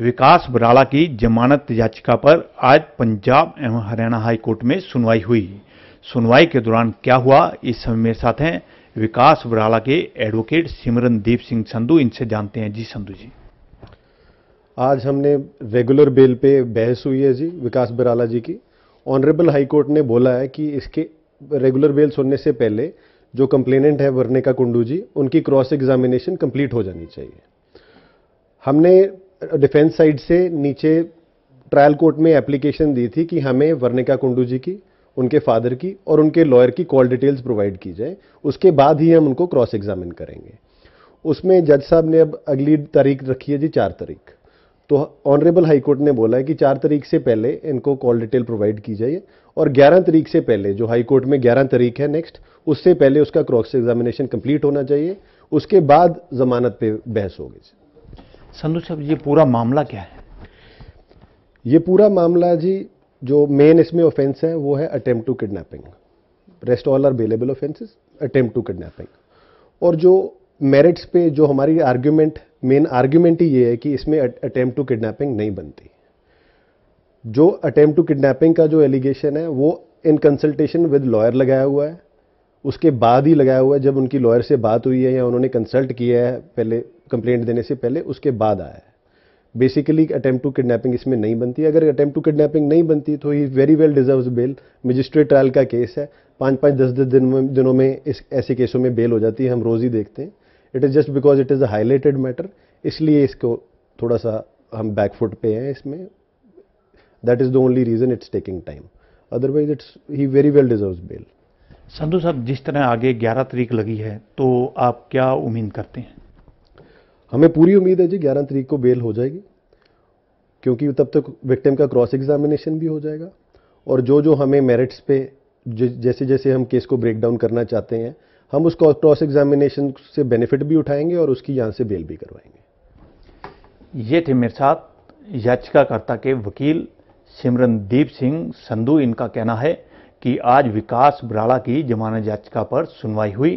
विकास बराला की जमानत याचिका पर आज पंजाब एवं हरियाणा हाई कोर्ट में सुनवाई हुई सुनवाई के दौरान क्या हुआ इस समय मेरे साथ हैं विकास बराला के एडवोकेट सिमरनदीप सिंह संधु इनसे जानते हैं जी संधु जी आज हमने रेगुलर बेल पे बहस हुई है जी विकास बराला जी की ऑनरेबल हाई कोर्ट ने बोला है कि इसके रेगुलर बेल सुनने से पहले जो कंप्लेनेंट है वर्णिका कुंडू जी उनकी क्रॉस एग्जामिनेशन कंप्लीट हो जानी चाहिए हमने डिफेंस साइड से नीचे ट्रायल कोर्ट में एप्लीकेशन दी थी कि हमें वर्णिका कुंडू जी की उनके फादर की और उनके लॉयर की कॉल डिटेल्स प्रोवाइड की जाए उसके बाद ही हम उनको क्रॉस एग्जामिन करेंगे उसमें जज साहब ने अब अगली तारीख रखी है जी चार तारीख तो ऑनरेबल हाईकोर्ट ने बोला है कि चार तारीख से पहले इनको कॉल डिटेल प्रोवाइड की जाए और ग्यारह तारीख से पहले जो हाईकोर्ट में ग्यारह तारीख है नेक्स्ट उससे पहले उसका क्रॉस एग्जामिनेशन कंप्लीट होना चाहिए उसके बाद जमानत पे बहस होगी संधु साहब ये पूरा मामला क्या है ये पूरा मामला जी जो मेन इसमें ऑफेंस है वो है attempt to kidnapping rest all are available offences attempt to kidnapping और जो मेरिट्स पे जो हमारी आर्ग्यूमेंट मेन आर्ग्यूमेंट ही ये है कि इसमें अटेम्प्ट टू किडनैपिंग नहीं बनती जो अटेम्प्ट टू किडनैपिंग का जो एलिगेशन है वो इन कंसल्टेशन विद लॉयर लगाया हुआ है उसके बाद ही लगाया हुआ है जब उनकी लॉयर से बात हुई है या उन्होंने कंसल्ट किया है पहले कंप्लेंट देने से पहले उसके बाद आया है बेसिकली अटैम्प्ट टू किडनैपिंग इसमें नहीं बनती अगर अटैम्प्ट टू किडनैपिंग नहीं बनती तो he very well deserve bail magistrate trial का केस है पाँच पाँच दस दस दिन में दिनों में इस ऐसे केसों में बेल हो जाती है हम रोज़ ही देखते हैं it is just because it is a highlighted matter इसलिए इसको थोड़ा सा हम बैकफुट पे हैं इसमें that is the only reason it's taking time otherwise it's he very well deserve bail Sandhu साहब जिस तरह आगे 11 तरीक लगी है तो आप क्या उम्मीद करते हैं हमें पूरी उम्मीद है जी 11 तरीक को बेल हो जाएगी क्योंकि तब तक विक्टिम का क्रॉस एग्जामिनेशन भी हो जाएगा और जो जो हमें मेरिट्स पे जैसे जैसे हम केस को ब्रेक डाउन करना चाहते हैं हम उस क्रॉस एग्जामिनेशन से बेनिफिट भी उठाएंगे और उसकी यहाँ से बेल भी करवाएंगे ये थे मेरे साथ याचिकाकर्ता के वकील सिमरनदीप सिंह संधू इनका कहना है कि आज विकास बराड़ा की जमानत याचिका पर सुनवाई हुई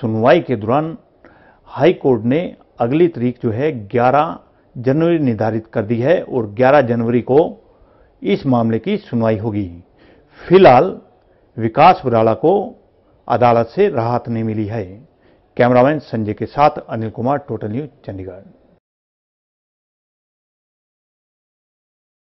सुनवाई के दौरान हाई कोर्ट ने अगली तारीख जो है 11 जनवरी निर्धारित कर दी है और 11 जनवरी को इस मामले की सुनवाई होगी फिलहाल विकास बराड़ा को अदालत से राहत नहीं मिली है कैमरामैन संजय के साथ अनिल कुमार टोटल न्यूज चंडीगढ़